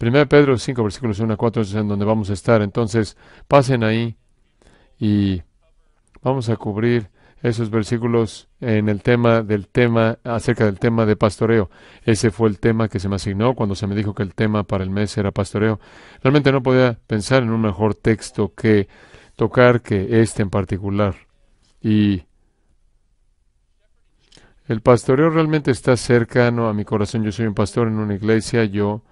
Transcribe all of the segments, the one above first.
1 Pedro 5, versículos 1 a 4 es en donde vamos a estar. Entonces, pasen ahí y vamos a cubrir esos versículos en el tema del tema, acerca del tema de pastoreo. Ese fue el tema que se me asignó cuando se me dijo que el tema para el mes era pastoreo. Realmente no podía pensar en un mejor texto que tocar que este en particular. Y el pastoreo realmente está cercano a mi corazón. Yo soy un pastor en una iglesia, yo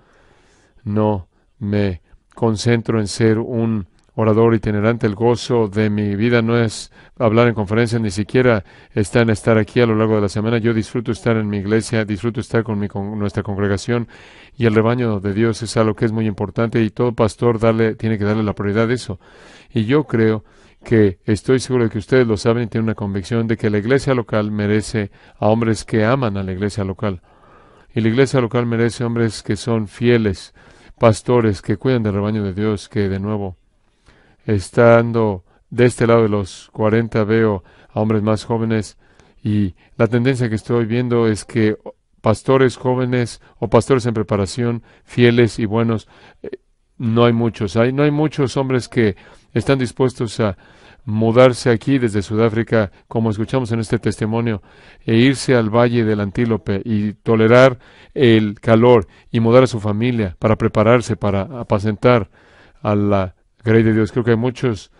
no me concentro en ser un orador itinerante. El gozo de mi vida no es hablar en conferencias, ni siquiera está en estar aquí a lo largo de la semana. Yo disfruto estar en mi iglesia, disfruto estar con, nuestra congregación y el rebaño de Dios es algo que es muy importante y todo pastor darle, tiene que darle la prioridad a eso. Y yo creo que estoy seguro de que ustedes lo saben y tienen una convicción de que la iglesia local merece a hombres que aman a la iglesia local. Y la iglesia local merece hombres que son fieles pastores que cuidan del rebaño de Dios, que de nuevo, estando de este lado de los 40, veo a hombres más jóvenes y la tendencia que estoy viendo es que pastores jóvenes o pastores en preparación, fieles y buenos, eh, no hay muchos. Hay, no hay muchos hombres que están dispuestos a mudarse aquí desde Sudáfrica, como escuchamos en este testimonio, e irse al Valle del Antílope y tolerar el calor y mudar a su familia para prepararse, para apacentar a la grey de Dios. Creo que hay muchos,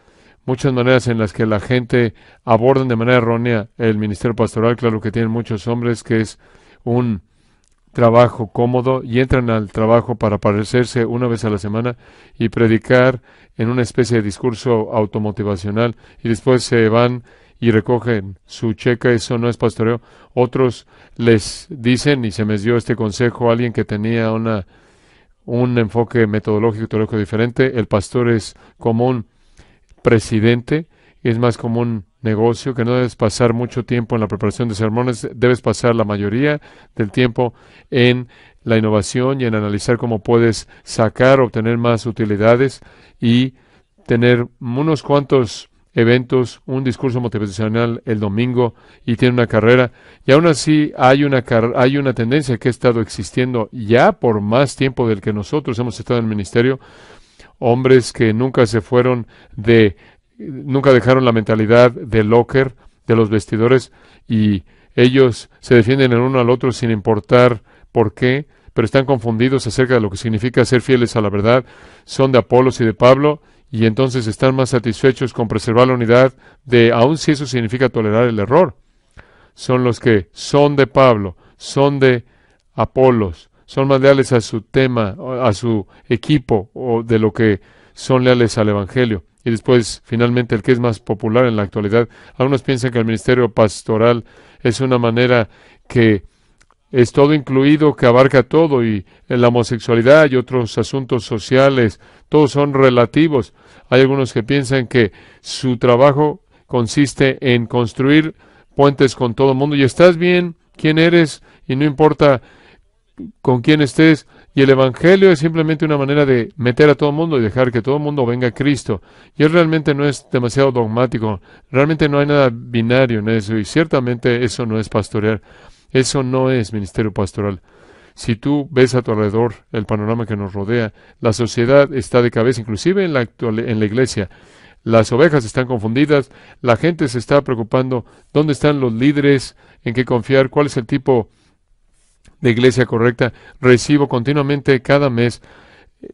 muchas maneras en las que la gente aborda de manera errónea el ministerio pastoral. Claro que tienen muchos hombres que es un trabajo cómodo y entran al trabajo para aparecerse una vez a la semana y predicar en una especie de discurso automotivacional y después se van y recogen su checa, eso no es pastoreo. Otros les dicen, y se me dio este consejo alguien que tenía una, un enfoque metodológico y teórico diferente, el pastor es como un presidente es más como un negocio, que no debes pasar mucho tiempo en la preparación de sermones, debes pasar la mayoría del tiempo en la innovación y en analizar cómo puedes sacar, obtener más utilidades y tener unos cuantos eventos, un discurso motivacional el domingo y tiene una carrera. Y aún así hay una, hay una tendencia que ha estado existiendo ya por más tiempo del que nosotros hemos estado en el ministerio. Hombres que nunca se fueron de nunca dejaron la mentalidad de locker, de los vestidores, y ellos se defienden el uno al otro sin importar por qué, pero están confundidos acerca de lo que significa ser fieles a la verdad. Son de Apolos y de Pablo, y entonces están más satisfechos con preservar la unidad de, aun si eso significa tolerar el error. Son los que son de Pablo, son de Apolos, son más leales a su tema, a su equipo, o de lo que son leales al Evangelio y después finalmente el que es más popular en la actualidad. Algunos piensan que el ministerio pastoral es una manera que es todo incluido, que abarca todo, y la homosexualidad y otros asuntos sociales, todos son relativos. Hay algunos que piensan que su trabajo consiste en construir puentes con todo el mundo, y estás bien, quién eres, y no importa con quién estés, y el Evangelio es simplemente una manera de meter a todo el mundo y dejar que todo el mundo venga a Cristo. Y él realmente no es demasiado dogmático, realmente no hay nada binario en eso y ciertamente eso no es pastorear, eso no es ministerio pastoral. Si tú ves a tu alrededor el panorama que nos rodea, la sociedad está de cabeza, inclusive en la, en la iglesia. Las ovejas están confundidas, la gente se está preocupando, ¿dónde están los líderes? ¿En qué confiar? ¿Cuál es el tipo de Iglesia Correcta. Recibo continuamente cada mes eh,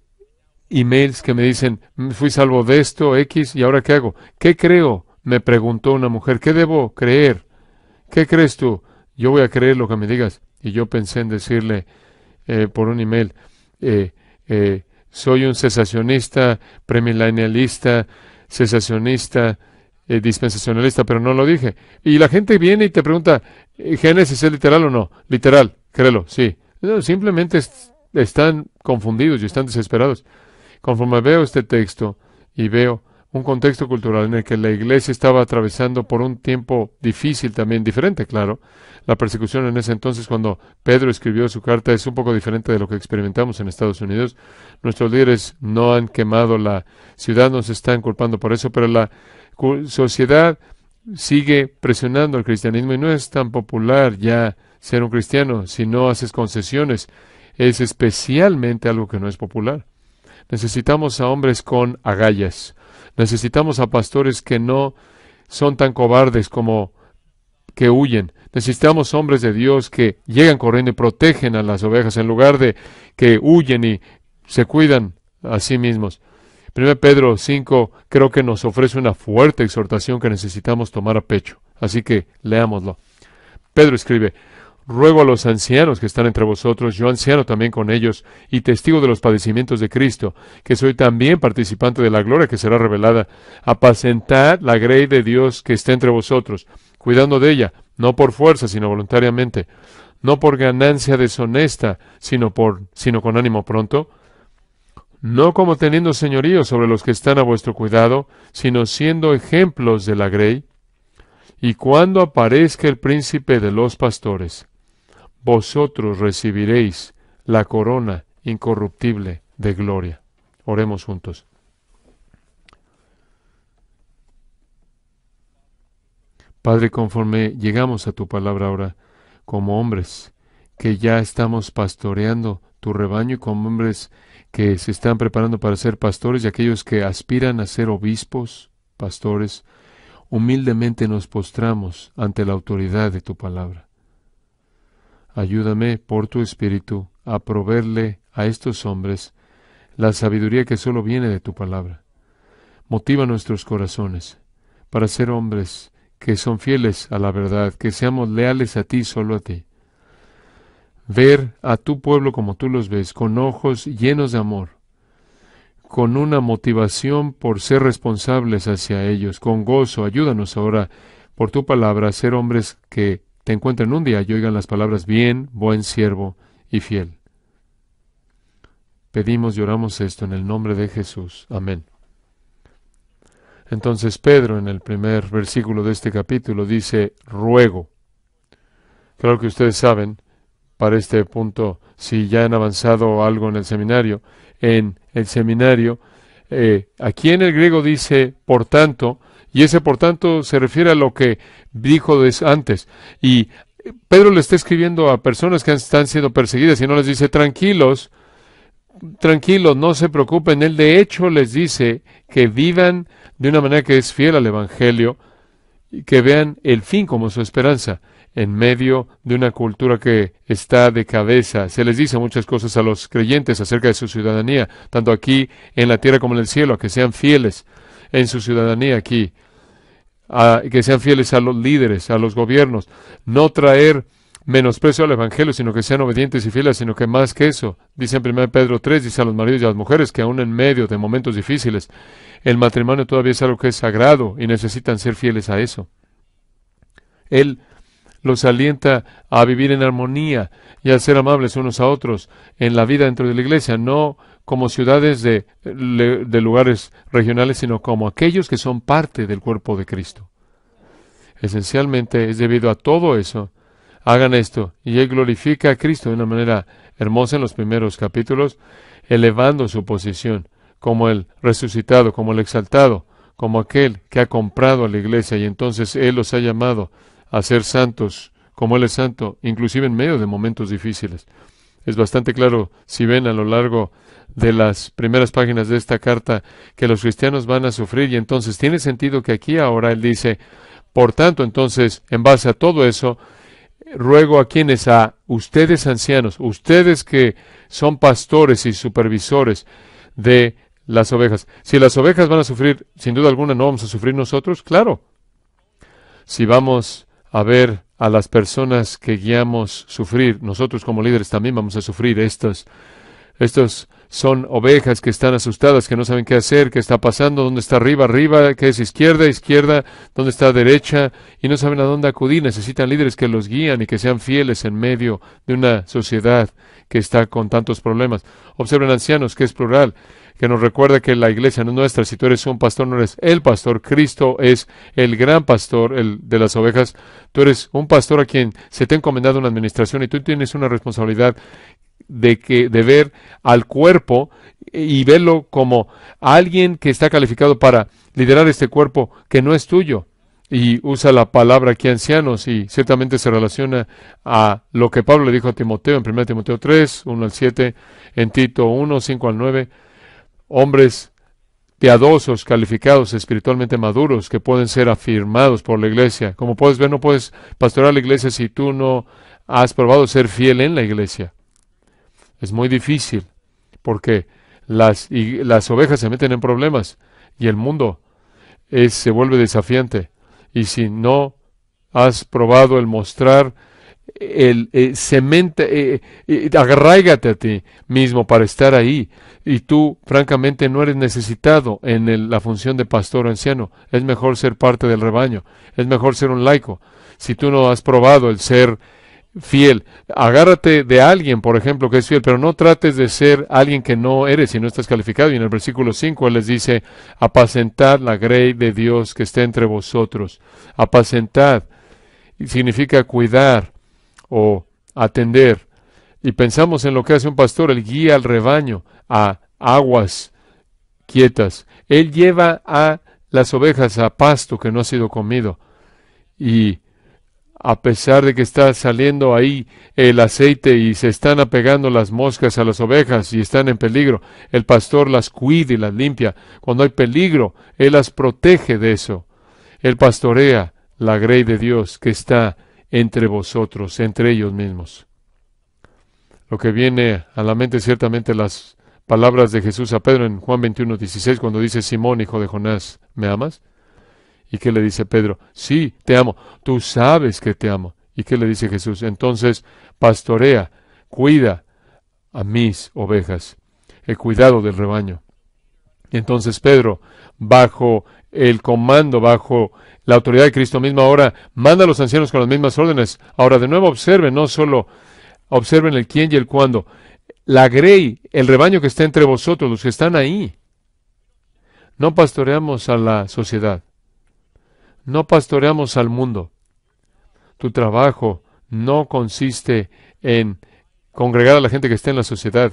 emails que me dicen, mm, fui salvo de esto, X, y ahora qué hago. ¿Qué creo? Me preguntó una mujer, ¿qué debo creer? ¿Qué crees tú? Yo voy a creer lo que me digas. Y yo pensé en decirle eh, por un email, eh, soy un cesacionista, premilenialista, cesacionista, dispensacionalista, pero no lo dije. Y la gente viene y te pregunta, ¿Génesis es literal o no? Literal. Créelo, sí. simplemente están confundidos y están desesperados. Conforme veo este texto y veo un contexto cultural en el que la iglesia estaba atravesando por un tiempo difícil también, diferente, claro. La persecución en ese entonces, cuando Pedro escribió su carta, es un poco diferente de lo que experimentamos en Estados Unidos. Nuestros líderes no han quemado la ciudad, nos están culpando por eso, pero la sociedad sigue presionando al cristianismo y no es tan popular ya ser un cristiano si no haces concesiones. Es especialmente algo que no es popular. Necesitamos a hombres con agallas. Necesitamos a pastores que no son tan cobardes como que huyen. Necesitamos hombres de Dios que llegan corriendo y protegen a las ovejas en lugar de que huyen y se cuidan a sí mismos. 1 Pedro 5 creo que nos ofrece una fuerte exhortación que necesitamos tomar a pecho. Así que leámoslo. Pedro escribe, Ruego a los ancianos que están entre vosotros, yo anciano también con ellos, y testigo de los padecimientos de Cristo, que soy también participante de la gloria que será revelada, apacentad la grey de Dios que está entre vosotros, cuidando de ella, no por fuerza, sino voluntariamente, no por ganancia deshonesta, sino, por, sino con ánimo pronto, no como teniendo señorío sobre los que están a vuestro cuidado, sino siendo ejemplos de la grey, y cuando aparezca el príncipe de los pastores, vosotros recibiréis la corona incorruptible de gloria. Oremos juntos. Padre, conforme llegamos a tu palabra ahora, como hombres que ya estamos pastoreando tu rebaño y como hombres que se están preparando para ser pastores y aquellos que aspiran a ser obispos, pastores, humildemente nos postramos ante la autoridad de tu palabra. Ayúdame por tu Espíritu a proveerle a estos hombres la sabiduría que solo viene de tu palabra. Motiva nuestros corazones para ser hombres que son fieles a la verdad, que seamos leales a ti, solo a ti. Ver a tu pueblo como tú los ves, con ojos llenos de amor, con una motivación por ser responsables hacia ellos, con gozo. Ayúdanos ahora por tu palabra a ser hombres que te encuentren un día y oigan las palabras bien, buen siervo y fiel. Pedimos y oramos esto en el nombre de Jesús. Amén. Entonces Pedro en el primer versículo de este capítulo dice, ruego. Claro que ustedes saben, para este punto, si ya han avanzado algo en el seminario, en el seminario, eh, aquí en el griego dice, por tanto, y ese, por tanto, se refiere a lo que dijo antes. Y Pedro le está escribiendo a personas que están siendo perseguidas y no les dice, tranquilos, tranquilos, no se preocupen. Él de hecho les dice que vivan de una manera que es fiel al Evangelio y que vean el fin como su esperanza en medio de una cultura que está de cabeza. Se les dice muchas cosas a los creyentes acerca de su ciudadanía, tanto aquí en la tierra como en el cielo, que sean fieles en su ciudadanía aquí, que sean fieles a los líderes, a los gobiernos, no traer menosprecio al Evangelio, sino que sean obedientes y fieles, sino que más que eso, dice en 1 Pedro 3, dice a los maridos y a las mujeres que aún en medio de momentos difíciles, el matrimonio todavía es algo que es sagrado y necesitan ser fieles a eso. Él los alienta a vivir en armonía y a ser amables unos a otros en la vida dentro de la iglesia, no como ciudades de, lugares regionales, sino como aquellos que son parte del cuerpo de Cristo. Esencialmente es debido a todo eso. Hagan esto. Y Él glorifica a Cristo de una manera hermosa en los primeros capítulos, elevando su posición como el resucitado, como el exaltado, como aquel que ha comprado a la iglesia y entonces Él los ha llamado a ser santos, como Él es santo, inclusive en medio de momentos difíciles. Es bastante claro si ven a lo largo de las primeras páginas de esta carta que los cristianos van a sufrir y entonces tiene sentido que aquí ahora él dice, por tanto entonces, en base a todo eso, ruego a quienes, a ustedes ancianos, ustedes que son pastores y supervisores de las ovejas. Si las ovejas van a sufrir, sin duda alguna no vamos a sufrir nosotros, claro. Si vamos a ver a las personas que guiamos sufrir. Nosotros como líderes también vamos a sufrir estos. Estos son ovejas que están asustadas, que no saben qué hacer, qué está pasando, dónde está arriba, arriba, qué es izquierda, izquierda, dónde está derecha, y no saben a dónde acudir. Necesitan líderes que los guían y que sean fieles en medio de una sociedad que está con tantos problemas. Observen ancianos, que es plural que nos recuerda que la iglesia no es nuestra. Si tú eres un pastor, no eres el pastor. Cristo es el gran pastor el de las ovejas. Tú eres un pastor a quien se te ha encomendado una administración y tú tienes una responsabilidad de, que, de ver al cuerpo y verlo como alguien que está calificado para liderar este cuerpo que no es tuyo. Y usa la palabra aquí ancianos y ciertamente se relaciona a lo que Pablo le dijo a Timoteo en 1 Timoteo 3, 1 al 7, en Tito 1, 5 al 9 hombres piadosos, calificados, espiritualmente maduros, que pueden ser afirmados por la iglesia. Como puedes ver, no puedes pastorar la iglesia si tú no has probado ser fiel en la iglesia. Es muy difícil, porque las, las ovejas se meten en problemas y el mundo se vuelve desafiante. Y si no has probado el mostrar el, eh, eh, eh a ti mismo para estar ahí. Y tú, francamente, no eres necesitado en la función de pastor o anciano. Es mejor ser parte del rebaño. Es mejor ser un laico. Si tú no has probado el ser fiel, agárrate de alguien, por ejemplo, que es fiel, pero no trates de ser alguien que no eres y no estás calificado. Y en el versículo 5 les dice, apacentad la grey de Dios que está entre vosotros. Apacentad significa cuidar o atender. Y pensamos en lo que hace un pastor, él guía al rebaño a aguas quietas. Él lleva a las ovejas a pasto que no ha sido comido. Y a pesar de que está saliendo ahí el aceite y se están apegando las moscas a las ovejas y están en peligro, el pastor las cuida y las limpia. Cuando hay peligro, Él las protege de eso. Él pastorea la grey de Dios que está entre vosotros, entre ellos mismos. Lo que viene a la mente ciertamente las palabras de Jesús a Pedro en Juan 21, 16, cuando dice, Simón, hijo de Jonás, ¿me amas? ¿Y qué le dice Pedro? Sí, te amo. Tú sabes que te amo. ¿Y qué le dice Jesús? Entonces, pastorea, cuida a mis ovejas, el cuidado del rebaño. Entonces Pedro, bajo el comando, bajo la autoridad de Cristo mismo, ahora manda a los ancianos con las mismas órdenes. Ahora de nuevo observen, no solo observen el quién y el cuándo, la grey, el rebaño que está entre vosotros, los que están ahí. No pastoreamos a la sociedad, no pastoreamos al mundo. Tu trabajo no consiste en congregar a la gente que está en la sociedad,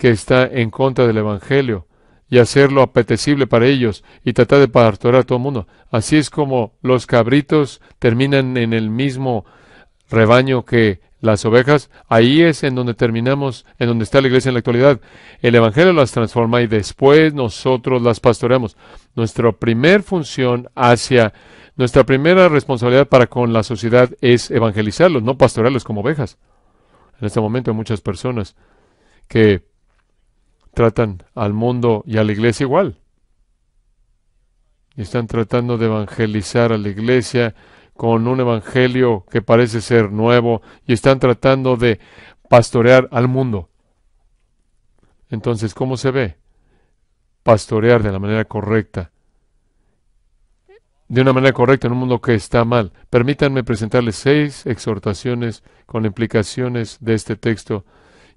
que está en contra del Evangelio y hacerlo apetecible para ellos y tratar de pastorear a todo el mundo. Así es como los cabritos terminan en el mismo rebaño que las ovejas. Ahí es en donde terminamos, en donde está la iglesia en la actualidad. El Evangelio las transforma y después nosotros las pastoreamos. Nuestra primera función hacia, nuestra primera responsabilidad para con la sociedad es evangelizarlos, no pastorearlos como ovejas. En este momento hay muchas personas que tratan al mundo y a la iglesia igual. Y están tratando de evangelizar a la iglesia con un evangelio que parece ser nuevo y están tratando de pastorear al mundo. Entonces, ¿cómo se ve? Pastorear de la manera correcta. De una manera correcta en un mundo que está mal. Permítanme presentarles seis exhortaciones con implicaciones de este texto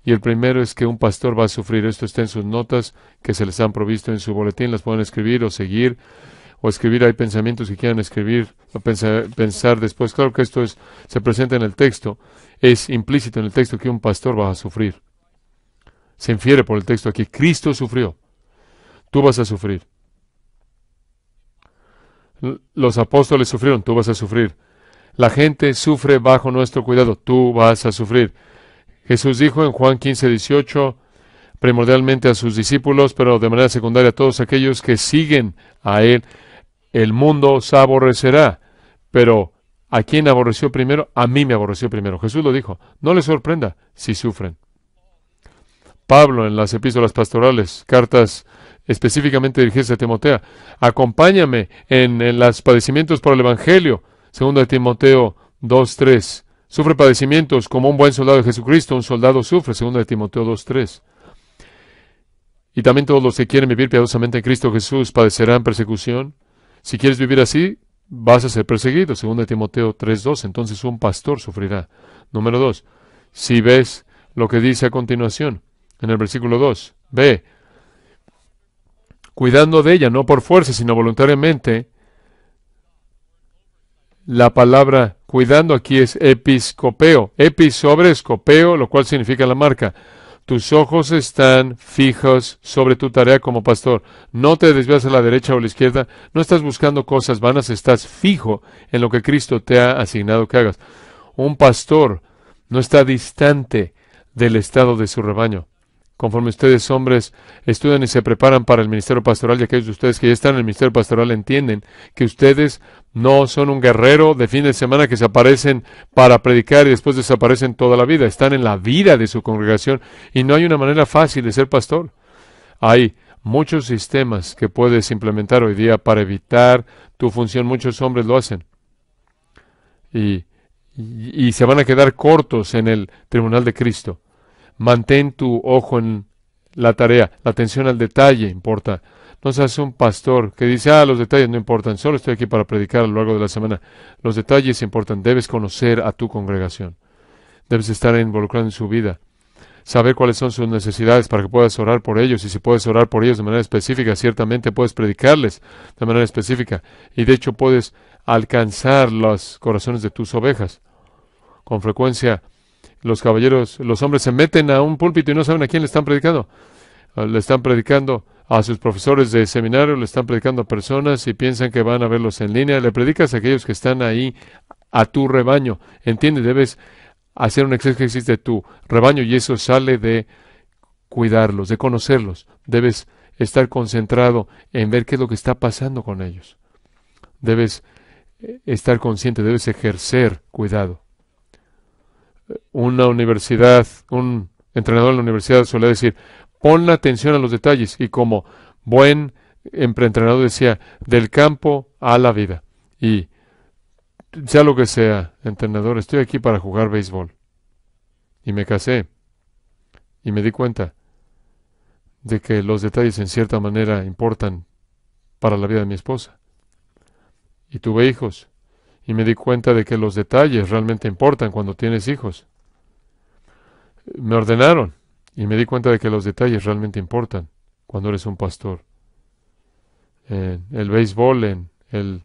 y el primero es que un pastor va a sufrir. Esto está en sus notas que se les han provisto en su boletín. Las pueden escribir o seguir o escribir. Hay pensamientos que quieran escribir o pensar, después. Claro que esto es, se presenta en el texto. Es implícito en el texto que un pastor va a sufrir. Se infiere por el texto aquí. Cristo sufrió. Tú vas a sufrir. Los apóstoles sufrieron. Tú vas a sufrir. La gente sufre bajo nuestro cuidado. Tú vas a sufrir. Jesús dijo en Juan 15, 18, primordialmente a sus discípulos, pero de manera secundaria a todos aquellos que siguen a Él, el mundo se aborrecerá. Pero ¿a quién aborreció primero? A mí me aborreció primero. Jesús lo dijo. No les sorprenda si sufren. Pablo en las epístolas pastorales, cartas específicamente dirigidas a Timoteo, acompáñame en, los padecimientos por el Evangelio. Segundo de Timoteo 2, 3. Sufre padecimientos como un buen soldado de Jesucristo. Un soldado sufre, segundo de Timoteo 2.3. Y también todos los que quieren vivir piadosamente en Cristo Jesús padecerán persecución. Si quieres vivir así, vas a ser perseguido, segundo de Timoteo 3.2. Entonces un pastor sufrirá. Número 2. Si ves lo que dice a continuación, en el versículo 2. Ve, cuidando de ella, no por fuerza, sino voluntariamente, la palabra cuidando aquí es episcopeo. Epis sobre escopeo, lo cual significa la marca. Tus ojos están fijos sobre tu tarea como pastor. No te desvías a la derecha o a la izquierda. No estás buscando cosas vanas. Estás fijo en lo que Cristo te ha asignado que hagas. Un pastor no está distante del estado de su rebaño. Conforme ustedes, hombres, estudian y se preparan para el ministerio pastoral, y aquellos de ustedes que ya están en el ministerio pastoral entienden que ustedes no son un guerrero de fin de semana que se aparecen para predicar y después desaparecen toda la vida. Están en la vida de su congregación y no hay una manera fácil de ser pastor. Hay muchos sistemas que puedes implementar hoy día para evitar tu función. Muchos hombres lo hacen. Y, y se van a quedar cortos en el tribunal de Cristo Mantén tu ojo en la tarea, la atención al detalle importa. No seas un pastor que dice, ah, los detalles no importan, solo estoy aquí para predicar a lo largo de la semana. Los detalles importan, debes conocer a tu congregación. Debes estar involucrado en su vida, saber cuáles son sus necesidades para que puedas orar por ellos. Y si puedes orar por ellos de manera específica, ciertamente puedes predicarles de manera específica. Y de hecho puedes alcanzar los corazones de tus ovejas. Con frecuencia los caballeros, los hombres se meten a un púlpito y no saben a quién le están predicando. Ah, le están predicando a sus profesores de seminario, le están predicando a personas y piensan que van a verlos en línea. Le predicas a aquellos que están ahí a tu rebaño. Entiende, debes hacer un exégesis de tu rebaño y eso sale de cuidarlos, de conocerlos. Debes estar concentrado en ver qué es lo que está pasando con ellos. Debes eh, estar consciente, debes ejercer cuidado una universidad, un entrenador de la universidad suele decir, pon la atención a los detalles y como buen entrenador decía, del campo a la vida. Y sea lo que sea, entrenador, estoy aquí para jugar béisbol. Y me casé y me di cuenta de que los detalles en cierta manera importan para la vida de mi esposa. Y tuve hijos. Y me di cuenta de que los detalles realmente importan cuando tienes hijos. Me ordenaron y me di cuenta de que los detalles realmente importan cuando eres un pastor. En el béisbol, en el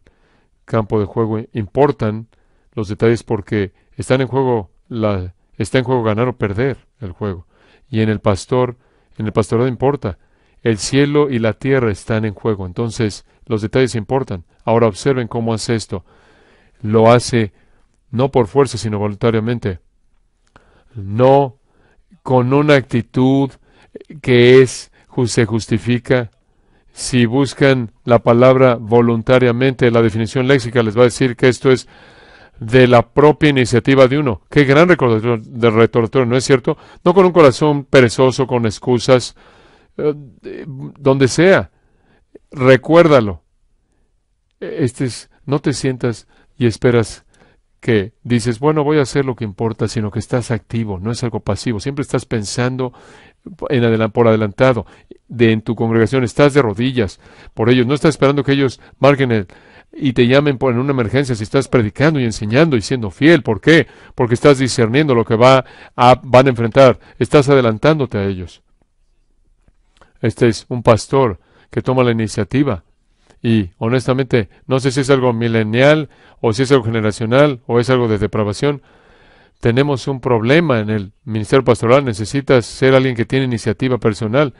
campo de juego, importan los detalles porque están en juego la, está en juego ganar o perder el juego. Y en el pastor, en el pastorado importa. El cielo y la tierra están en juego. Entonces, los detalles importan. Ahora observen cómo hace esto lo hace no por fuerza, sino voluntariamente. No con una actitud que es, se justifica. Si buscan la palabra voluntariamente, la definición léxica les va a decir que esto es de la propia iniciativa de uno. Qué gran recordatorio, de ¿no es cierto? No con un corazón perezoso, con excusas, eh, donde sea. Recuérdalo. Este es, no te sientas y esperas que dices, bueno, voy a hacer lo que importa, sino que estás activo, no es algo pasivo, siempre estás pensando en por adelantado, de en tu congregación, estás de rodillas por ellos, no estás esperando que ellos marquen y te llamen por en una emergencia si estás predicando y enseñando y siendo fiel. ¿Por qué? Porque estás discerniendo lo que va a, van a enfrentar, estás adelantándote a ellos. Este es un pastor que toma la iniciativa y honestamente, no sé si es algo milenial o si es algo generacional o es algo de depravación. Tenemos un problema en el ministerio pastoral. Necesitas ser alguien que tiene iniciativa personal.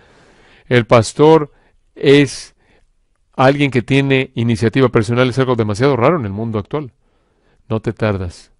El pastor es alguien que tiene iniciativa personal. Es algo demasiado raro en el mundo actual. No te tardas.